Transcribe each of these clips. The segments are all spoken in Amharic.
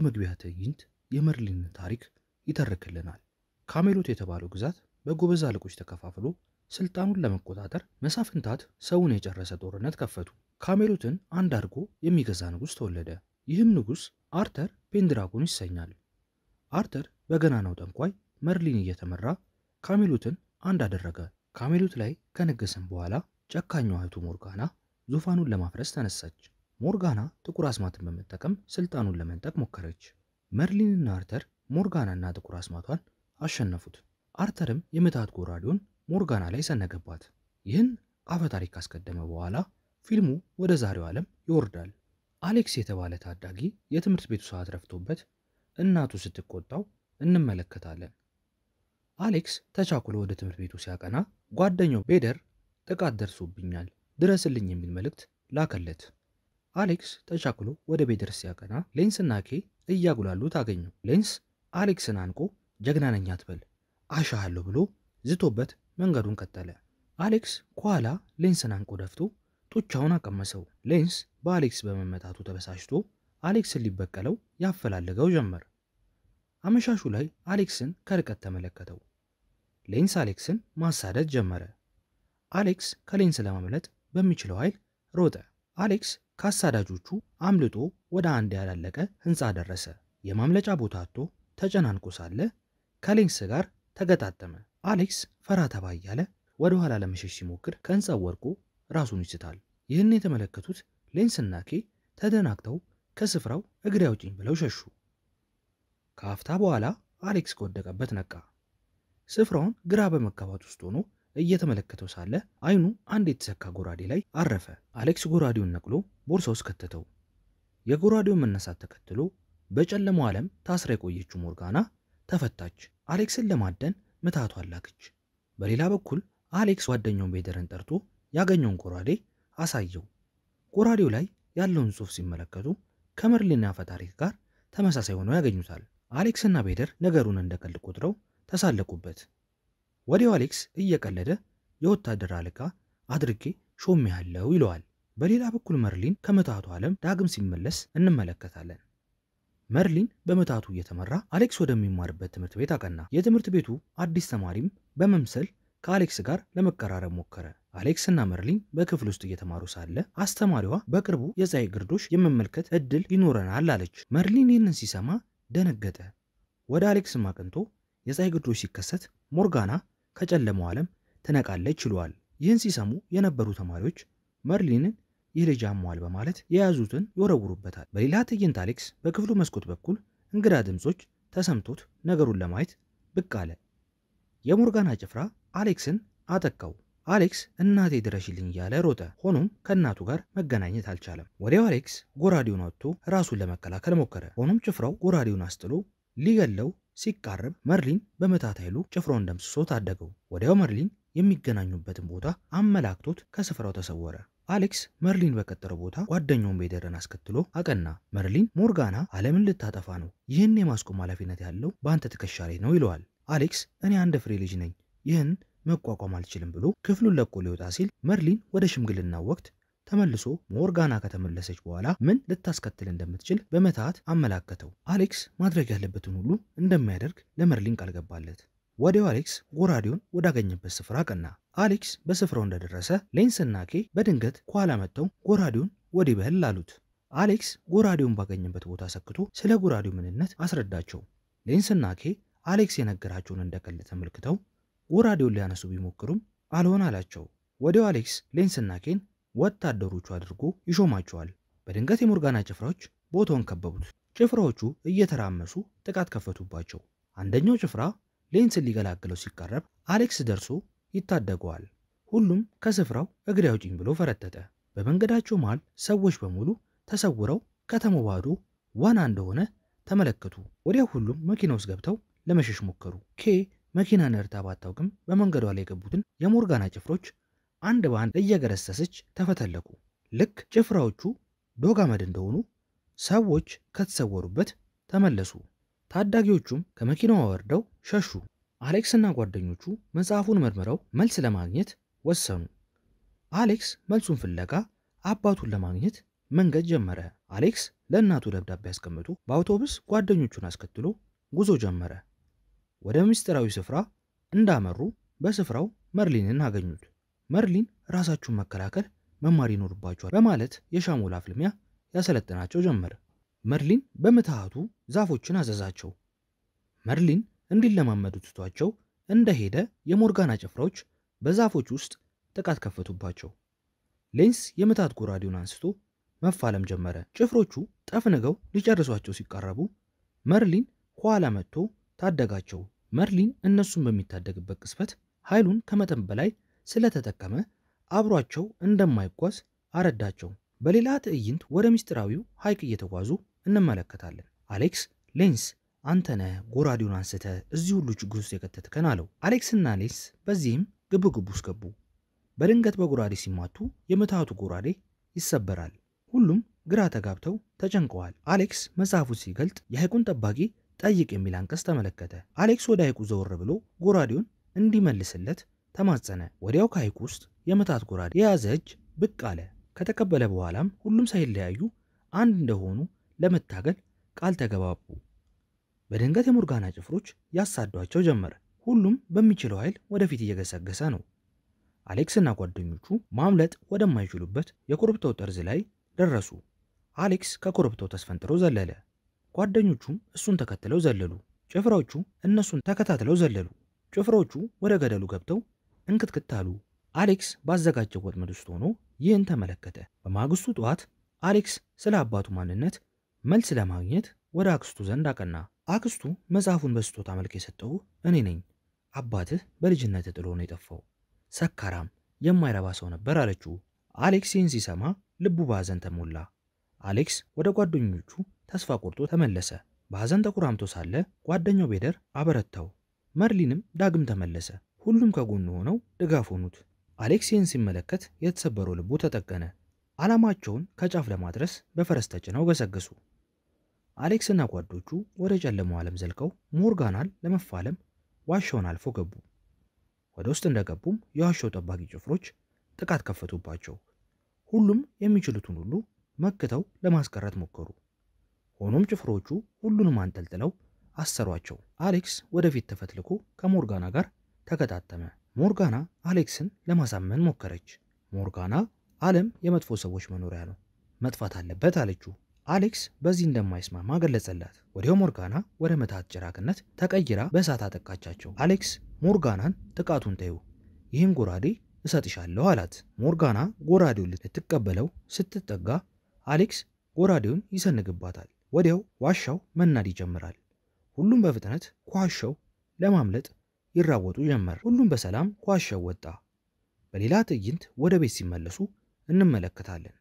የመግቢያ ትዕይንት የመርሊን ታሪክ ይተርክልናል። ካሜሎት የተባለው ግዛት በጎበዝ አለቆች ተከፋፍሎ ስልጣኑን ለመቆጣጠር መሳፍንታት ሰውን የጨረሰ ጦርነት ከፈቱ። ካሜሎትን አንድ አድርጎ የሚገዛ ንጉሥ ተወለደ። ይህም ንጉሥ አርተር ፔንድራጎን ይሰኛል። አርተር በገናናው ጠንቋይ መርሊን እየተመራ ካሜሎትን አንድ አደረገ። ካሜሎት ላይ ከነገሰም በኋላ ጨካኛዋ እህቱ ሞርጋና ዙፋኑን ለማፍረስ ተነሳች። ሞርጋና ጥቁር አስማትን በመጠቀም ስልጣኑን ለመንጠቅ ሞከረች። መርሊንና አርተር ሞርጋናና ጥቁር አስማቷን አሸነፉት። አርተርም የምታት ጎራዴውን ሞርጋና ላይ ሰነገባት። ይህን አፈ ታሪክ ካስቀደመ በኋላ ፊልሙ ወደ ዛሬው ዓለም ይወርዳል። አሌክስ የተባለ ታዳጊ የትምህርት ቤቱ ሰዓት ረፍቶበት እናቱ ስትቆጣው እንመለከታለን። አሌክስ ተቻኩሎ ወደ ትምህርት ቤቱ ሲያቀና ጓደኛው ቤደር ጥቃት ደርሶብኛል ድረስልኝ የሚል መልእክት ላከለት። አሌክስ ተቻክሎ ወደ ቤት ደርስ ሲያቀና እና ኬ እያጉላሉ ታገኘው። ሌንስ አሌክስን አንቆ ጀግና ነኝ አትበል አሻሃለሁ ብሎ ዝቶበት መንገዱን ቀጠለ። አሌክስ ከኋላ ሌንስን አንቆ ደፍቶ ጡቻውን አቀመሰው። ሌንስ በአሌክስ በመመታቱ ተበሳጭቶ አሌክስን ሊበቀለው ያፈላልገው ጀመር። አመሻሹ ላይ አሌክስን ከርቀት ተመለከተው። ሌንስ አሌክስን ማሳደድ ጀመረ። አሌክስ ከሌንስ ለማምለጥ በሚችለው ኃይል ሮጠ። አሌክስ ከአሳዳጆቹ አምልጦ ወደ አንድ ያላለቀ ህንፃ ደረሰ። የማምለጫ ቦታ አጥቶ ተጨናንቆ ሳለ ከሌንስ ጋር ተገጣጠመ። አሌክስ ፈራ ተባ እያለ ወደ ኋላ ለመሸሽ ሲሞክር ከህንፃው ወድቆ ራሱን ይስታል። ይህን የተመለከቱት ሌንስና ኬ ተደናግተው ከስፍራው እግሬ አውጪኝ ብለው ሸሹ። ከአፍታ በኋላ አሌክስ ከወደቀበት ነቃ። ስፍራውን ግራ በመጋባት ውስጥ ሆኖ እየተመለከተው ሳለ አይኑ አንድ የተሰካ ጎራዴ ላይ አረፈ። አሌክስ ጎራዴውን ነቅሎ ቦርሳ ውስጥ ከተተው። የጎራዴውን መነሳት ተከትሎ በጨለማው ዓለም ታስራ የቆየችው ሞርጋና ተፈታች። አሌክስን ለማደን ምታቷን አላክች። በሌላ በኩል አሌክስ ጓደኛውን ቤደርን ጠርቶ ያገኘውን ጎራዴ አሳየው። ጎራዴው ላይ ያለውን ጽሑፍ ሲመለከቱ ከመርሊና ፈታሪክ ጋር ተመሳሳይ ሆነው ያገኙታል። አሌክስና ቤደር ነገሩን እንደ ቀልድ ቆጥረው ተሳለቁበት። ወዲያው አሌክስ እየቀለደ የወታደር አለቃ አድርጌ ሾሜያለሁ ይለዋል። በሌላ በኩል መርሊን ከመታቱ ዓለም ዳግም ሲመለስ እንመለከታለን። መርሊን በመታቱ እየተመራ አሌክስ ወደሚማርበት ትምህርት ቤት አቀና። የትምህርት ቤቱ አዲስ ተማሪም በመምሰል ከአሌክስ ጋር ለመቀራረብ ሞከረ። አሌክስ እና መርሊን በክፍል ውስጥ እየተማሩ ሳለ አስተማሪዋ በቅርቡ የፀሐይ ግርዶሽ የመመልከት እድል ይኖረናል አለች። መርሊን ይህንን ሲሰማ ደነገጠ። ወደ አሌክስም አቅንቶ የፀሐይ ግርዶሽ ሲከሰት ሞርጋና ከጨለመው ዓለም ትነቃለች ችሏል። ይህን ሲሰሙ የነበሩ ተማሪዎች መርሊንን ይህ ልጅ አሟል በማለት የያዙትን ይወረውሩበታል። በሌላ ትዕይንት አሌክስ በክፍሉ መስኮት በኩል እንግዳ ድምፆች ተሰምቶት ነገሩን ለማየት ብቅ አለ። የሞርጋና ጭፍራ አሌክስን አጠቃው። አሌክስ እናቴ ድረሽልኝ እያለ ሮጠ። ሆኖም ከእናቱ ጋር መገናኘት አልቻለም። ወዲያው አሌክስ ጎራዴውን አውጥቶ ራሱን ለመከላከል ሞከረ። ሆኖም ጭፍራው ጎራዴውን አስጥሎ ሊገለው ሲቃረብ መርሊን በመታት ኃይሉ ጭፍሮን ደምስሶ ታደገው። ወዲያው መርሊን የሚገናኙበትን ቦታ አመላክቶት ከስፍራው ተሰወረ። አሌክስ መርሊን በቀጠረው ቦታ ጓደኛውን ቤደርን አስከትሎ አቀና። መርሊን ሞርጋና ዓለምን ልታጠፋ ነው፣ ይህን የማስቆም ኃላፊነት ያለው በአንተ ትከሻ ላይ ነው ይለዋል። አሌክስ እኔ አንድ ፍሬ ልጅ ነኝ፣ ይህን መቋቋም አልችልም ብሎ ክፍሉን ለቆ ሊወጣ ሲል መርሊን ወደ ሽምግልና ወቅት ተመልሶ ሞርጋና ከተመለሰች በኋላ ምን ልታስከትል እንደምትችል በመታት አመላከተው። አሌክስ ማድረግ ያለበትን ሁሉ እንደሚያደርግ ለመርሊን ቃል ገባለት። ወዲያው አሌክስ ጎራዴውን ወዳገኘበት ስፍራ ቀና። አሌክስ በስፍራው እንደደረሰ ሌንስና ኬ በድንገት ከኋላ መጥተው ጎራዴውን ወዲህ በል አሉት። አሌክስ ጎራዴውን ባገኘበት ቦታ ሰክቶ ስለ ጎራዴው ምንነት አስረዳቸው። ሌንስና ኬ አሌክስ የነገራቸውን እንደቀልድ ተመልክተው ጎራዴውን ሊያነሱ ቢሞክሩም አልሆን አላቸው። ወዲያው አሌክስ ሌንስና ኬን ወታደሮቹ አድርጎ ይሾማቸዋል። በድንገት የሞርጋና ጭፍራዎች ቦታውን ከበቡት። ጭፍራዎቹ እየተራመሱ ጥቃት ከፈቱባቸው። አንደኛው ጭፍራ ሌንስን ሊገላግለው ሲቀረብ አሌክስ ደርሶ ይታደገዋል። ሁሉም ከስፍራው እግሬ አውጪኝ ብሎ ፈረጠጠ። በመንገዳቸው መሃል ሰዎች በሙሉ ተሰውረው ከተማው ባዶ ዋና እንደሆነ ተመለከቱ። ወዲያው ሁሉም መኪና ውስጥ ገብተው ለመሸሽ ሞከሩ። ኬ መኪና ነርታ ባታውቅም በመንገዷ ላይ የገቡትን የሞርጋና ጭፍሮች አንድ በአንድ እየገረሰሰች ተፈተለኩ። ልክ ጭፍራዎቹ ዶጋመድ እንደሆኑ ሰዎች ከተሰወሩበት ተመለሱ። ታዳጊዎቹም ከመኪናዋ ወርደው ሸሹ። አሌክስና ጓደኞቹ መጽሐፉን መርምረው መልስ ለማግኘት ወሰኑ። አሌክስ መልሱን ፍለጋ አባቱን ለማግኘት መንገድ ጀመረ። አሌክስ ለእናቱ ደብዳቤ አስቀምጦ በአውቶቡስ ጓደኞቹን አስከትሎ ጉዞ ጀመረ። ወደ ምስጢራዊ ስፍራ እንዳመሩ በስፍራው መርሊንን አገኙት። መርሊን ራሳችሁን መከላከል መማር ይኖርባችኋል በማለት የሻሞላ ፍልሚያ ያሰለጥናቸው ጀመር። መርሊን በምትሃቱ ዛፎችን አዘዛቸው። መርሊን እንዲለማመዱ ትቷቸው እንደሄደ የሞርጋና ጭፍራዎች በዛፎች ውስጥ ጥቃት ከፈቱባቸው። ሌንስ የምታት ጎራዴውን አንስቶ መፋለም ጀመረ። ጭፍሮቹ ጠፍንገው ሊጨርሷቸው ሲቃረቡ መርሊን ከኋላ መጥቶ ታደጋቸው። መርሊን እነሱን በሚታደግበት ቅስፈት ኃይሉን ከመጠን በላይ ስለተጠቀመ አብሯቸው እንደማይጓዝ አረዳቸው። በሌላ ትዕይንት ወደ ምስጢራዊው ሐይቅ እየተጓዙ እንመለከታለን። አሌክስ ሌንስ አንተነ ጎራዴውን አንስተ እዚህ ሁሉ ችግር ውስጥ የከተትከን አለው። አሌክስና ሌንስ በዚህም ግብግብ ውስጥ ገቡ። በድንገት በጎራዴ ሲማቱ የምትሃቱ ጎራዴ ይሰበራል። ሁሉም ግራ ተጋብተው ተጨንቀዋል። አሌክስ መጽሐፉ ሲገልጥ የሐይቁን ጠባቂ ጠይቅ የሚል አንቀጽ ተመለከተ። አሌክስ ወደ ሐይቁ ዘወር ብሎ ጎራዴውን እንዲመልስለት ተማጸነ። ወዲያው ከሐይቁ ውስጥ የመታት ጎራድ የያዘ እጅ ብቅ አለ። ከተቀበለ በኋላም ሁሉም ሳይለያዩ አንድ እንደሆኑ ለመታገል ቃል ተገባቡ። በድንገት የሞርጋና ጭፍሮች ያሳዷቸው ጀመረ። ሁሉም በሚችለው ኃይል ወደፊት እየገሰገሰ ነው። አሌክስና ጓደኞቹ ማምለጥ ወደማይችሉበት የኮረብታው ጠርዝ ላይ ደረሱ። አሌክስ ከኮረብታው ተስፈንጥሮ ዘለለ። ጓደኞቹም እሱን ተከትለው ዘለሉ። ጭፍራዎቹ እነሱን ተከታትለው ዘለሉ። ጭፍራዎቹ ወደ ገደሉ ገብተው እንክትክት አሉ። አሌክስ ባዘጋጀው ወጥመድ ውስጥ ሆኖ ይህን ተመለከተ። በማግስቱ ጠዋት አሌክስ ስለ አባቱ ማንነት መልስ ለማግኘት ወደ አክስቱ ዘንድ አቀና። አክስቱ መጽሐፉን በስጦታ መልክ የሰጠው እኔ ነኝ፣ አባትህ በልጅነት ጥሎ ነው የጠፋው፣ ሰካራም የማይረባ ሰው ነበር አለችው። አሌክስ ይህን ሲሰማ ልቡ በሐዘን ተሞላ። አሌክስ ወደ ጓደኞቹ ተስፋ ቆርጦ ተመለሰ። በሐዘን ተኩራምቶ ሳለ ጓደኛው ቤደር አበረታው። መርሊንም ዳግም ተመለሰ። ሁሉም ከጎኑ ሆነው ድጋፍ ሆኑት። አሌክስ ሲመለከት የተሰበረው ልቡ ተጠገነ። ዓላማቸውን ከጫፍ ለማድረስ በፈረስ ተጭነው ገሰገሱ። አሌክስና ጓዶቹ ወደ ጨለማው ዓለም ዘልቀው ሞርጋናል ለመፋለም ዋሻውን አልፎ ገቡ። ወደ ውስጥ እንደገቡም የዋሻው ጠባቂ ጭፍሮች ጥቃት ከፈቱባቸው። ሁሉም የሚችሉትን ሁሉ መክተው ለማስቀረት ሞከሩ። ሆኖም ጭፍሮቹ ሁሉንም አንጠልጥለው አሰሯቸው። አሌክስ ወደፊት ተፈትልኮ ከሞርጋና ጋር ተከታተመ። ሞርጋና አሌክስን ለማሳመን ሞከረች። ሞርጋና ዓለም የመጥፎ ሰዎች መኖሪያ ነው፣ መጥፋት አለበት አለችው። አሌክስ በዚህ እንደማይስማማ ገለጸላት። ወዲያው ሞርጋና ወደ መታት ጭራቅነት ተቀይራ በእሳት አጠቃቻቸው። አሌክስ ሞርጋናን ጥቃቱን ተዩ ይህን ጎራዴ እሰጥሻለሁ አላት። ሞርጋና ጎራዴውን ልትቀበለው ስትጠጋ አሌክስ ጎራዴውን ይሰንግባታል። ወዲያው ዋሻው መናድ ይጀምራል። ሁሉም በፍጥነት ከዋሻው ለማምለጥ ይራወጡ ጀመር። ሁሉም በሰላም ከዋሻው ወጣ። በሌላ ትዕይንት ወደ ቤት ሲመለሱ እንመለከታለን።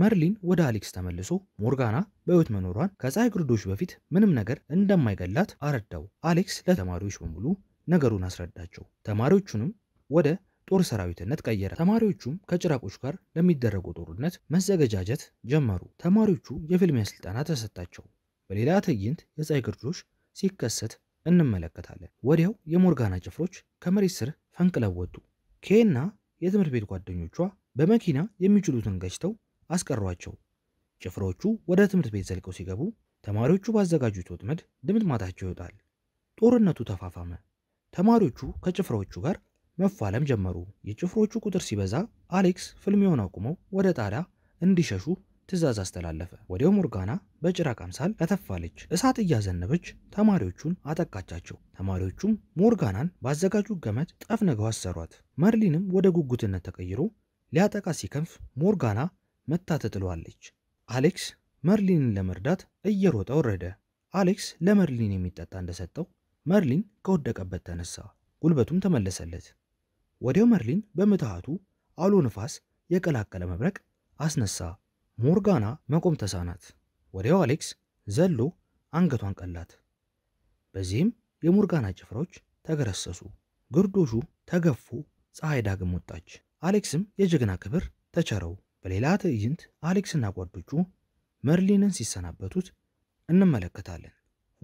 መርሊን ወደ አሌክስ ተመልሶ ሞርጋና በሕይወት መኖሯን ከፀሐይ ግርዶሽ በፊት ምንም ነገር እንደማይገላት አረዳው። አሌክስ ለተማሪዎች በሙሉ ነገሩን አስረዳቸው። ተማሪዎቹንም ወደ ጦር ሰራዊትነት ቀየረ። ተማሪዎቹም ከጭራቆች ጋር ለሚደረጉ ጦርነት መዘገጃጀት ጀመሩ። ተማሪዎቹ የፍልሚያ ስልጠና ተሰጣቸው። በሌላ ትዕይንት የፀሐይ ግርዶሽ ሲከሰት እንመለከታለን። ወዲያው የሞርጋና ጭፍሮች ከመሬት ስር ፈንቅለው ወጡ። ኬና የትምህርት ቤት ጓደኞቿ በመኪና የሚችሉትን ገጭተው አስቀሯቸው። ጭፍሮቹ ወደ ትምህርት ቤት ዘልቀው ሲገቡ ተማሪዎቹ ባዘጋጁት ወጥመድ ማታቸው ይወጣል። ጦርነቱ ተፋፋመ። ተማሪዎቹ ከጭፍሮቹ ጋር መፋለም ጀመሩ። የጭፍሮቹ ቁጥር ሲበዛ አሌክስ ፍልሚያውን አቁመው ወደ ጣሪያ እንዲሸሹ ትዛዝ አስተላለፈ። ወዲያው ሞርጋና በጭራቅ አምሳል ከተፋለች፣ እሳት እያዘነበች ተማሪዎቹን አጠቃቻቸው። ተማሪዎቹም ሞርጋናን ባዘጋጁ ገመድ ጠፍንገው አሰሯት። መርሊንም ወደ ጉጉትነት ተቀይሮ ሊያጠቃ ሲከንፍ ሞርጋና መታ ትጥለዋለች። አሌክስ መርሊንን ለመርዳት እየሮጠ ወረደ። አሌክስ ለመርሊን የሚጠጣ እንደሰጠው መርሊን ከወደቀበት ተነሳ፣ ጉልበቱም ተመለሰለት። ወዲያው መርሊን በምትሃቱ አውሎ ንፋስ የቀላቀለ መብረቅ አስነሳ። ሞርጋና መቆም ተሳናት። ወዲያው አሌክስ ዘሎ አንገቷን ቀላት። በዚህም የሞርጋና ጭፍራዎች ተገረሰሱ፣ ግርዶሹ ተገፉ። ፀሐይ ዳግም ወጣች። አሌክስም የጀግና ክብር ተቸረው። በሌላ ትዕይንት አሌክስና ጓዶቹ መርሊንን ሲሰናበቱት እንመለከታለን።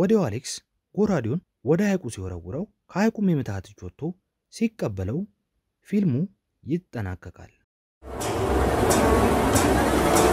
ወዲያው አሌክስ ጎራዴውን ወደ ሐይቁ ሲወረውረው ከሐይቁም የምትሃት እጅ ወጥቶ ሲቀበለው ፊልሙ ይጠናቀቃል።